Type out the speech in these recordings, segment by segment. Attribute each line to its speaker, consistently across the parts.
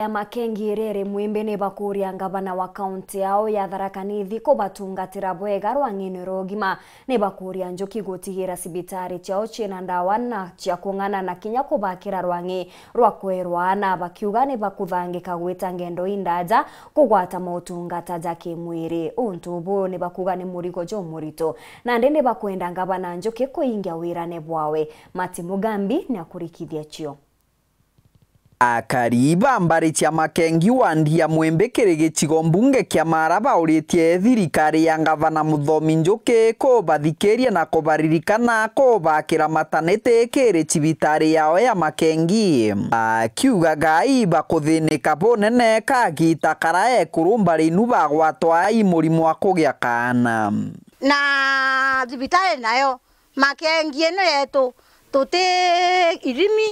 Speaker 1: ya rere mwimbi nä bakuria ngavana wa kaunti yao ya tharaka nithi kubatungatira bwega rwang'ini rogima nä bakuria njuki gutigira cibitari ciao ciĩna ndawa na chia kungana na kinya kubakira rwang'i rwakwerwa na bakiuga nĩ bakuthangĩka gwĩta ngendo indaja kugwata motungata ja kĩmwĩrĩ ũntu ũbũ nĩ bakuga nĩ murigo jo murito na ndĩ nĩ bakwenda ngavana njuki kũingia wĩrane bwawe matimugambi mugambi akurikithia cio
Speaker 2: akaribambari cia makengi wa ndia mwembikiri gicigo mbunge kia maraba uritie thirikari ya ngavana muthomi njuki kubathikiria na kubaririkana kubakira matanite kiri cibitari yao ya makengi akiuga gaiba kuthinika bunene kagita karae kurumbarinu bagwatwa i murimu wa kugia kana
Speaker 3: na thibitari nayo makengi ino yetu tuti irimi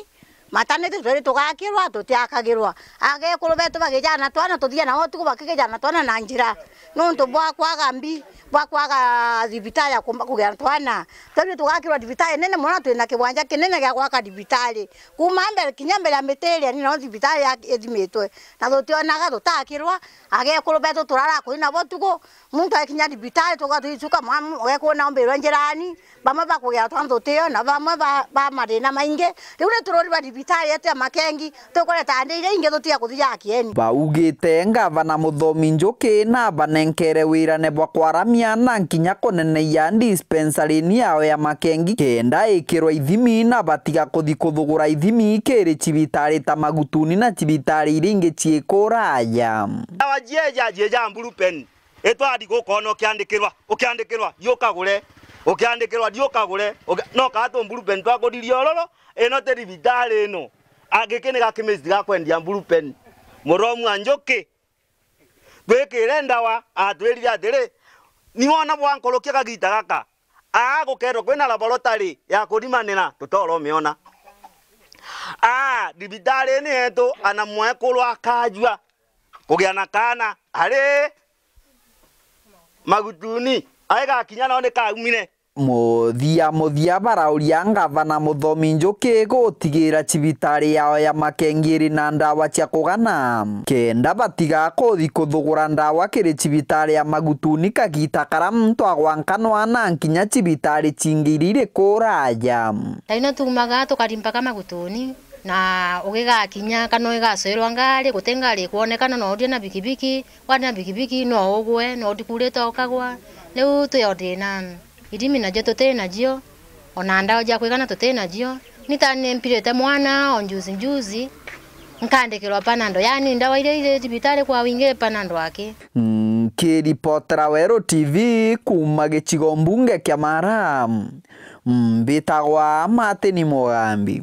Speaker 3: matanä rä tå gakä rwa tå tiakagä rwa agekå rå betå bagä jana twana tå thiä nao tigå bakä gä jana twana na njä ra nå ndå bwakwaga mbi bwakwaga thibitaya kå gä a twana tarä tå gakä rwa thibitarä nene må no twä na kä wanja kä nene gä a gwaka thibitarä kuma kinya mbere ya mä tä ä rä a ninao thibitarä ä thimä twe na tå tionaga tå takä rwa agekå rå betå tå rarakå nabo tugå muntu akinya weko na wekuona umbirwa njirani vamwe vakugea twa nthutio na ba va marina maingi riu ni turori va thibitari etia makengi tukureta ndi iria ingi tutia kuthiaga
Speaker 2: kieni vaugite ngavana muthomi njuki na vanenkere wirane vwa kwaramia na nkinya kuneneia dispensary ni yao ya makengi kenda ikirwa ithimi na vatiga kuthi kuthugura ithimi ikiri cibitari ta magutuni na cibitari iria ingi ciikura aya
Speaker 4: jeja jieja peni itwa ndigå korwo na å kä andä kä rwa å kä andä kä rwa thiå kagå å kä andä kä rwa thiå kagå re no katå mburupen twagå ririe å roro ä no tä no angä kä nä gakä mä citigakwendia mburupen må romu a njå kä twä kä re ndawa atwä rire atä rä niwona bwankorå kie gagita gaka agå kerwo kwä na laborotarä ya kå rimanä ra tå toro mä ona thibitarä nä hetå ana mwekå rwa kanjua kå gä a na kana harä magutuni agakinya no nikaumire
Speaker 2: muthia muthia barauria ngavana muthomi njuki gutigira cibitari yao ya makengiri na ndawa cia kugana kenda batiga kuthi kuthugura ndawa kiri cibitari ya magutuni kagita karam twagwankanwa na nkinya cibitari cingiri iri kuraja
Speaker 5: taino tumaga tukarimbaga magutuni na ugiga ugigakinya kana soirwa ngari gutenga ri kuonekana no ndie na bikibiki wana bikibiki no ogwe no ndikurite ukagwa riu twio ndina irimi te na jio ona ndao cia kwigana tuti nacio nitani mpirite mwana onjuzi njuzi njuzi nkandikirwa panando yani ndawa ile ile thibitari kwa wingi panando aki
Speaker 2: mm, kiripotera weru tv kuma gicigo mbunge kia maram mm, mbitagwa ni mugambi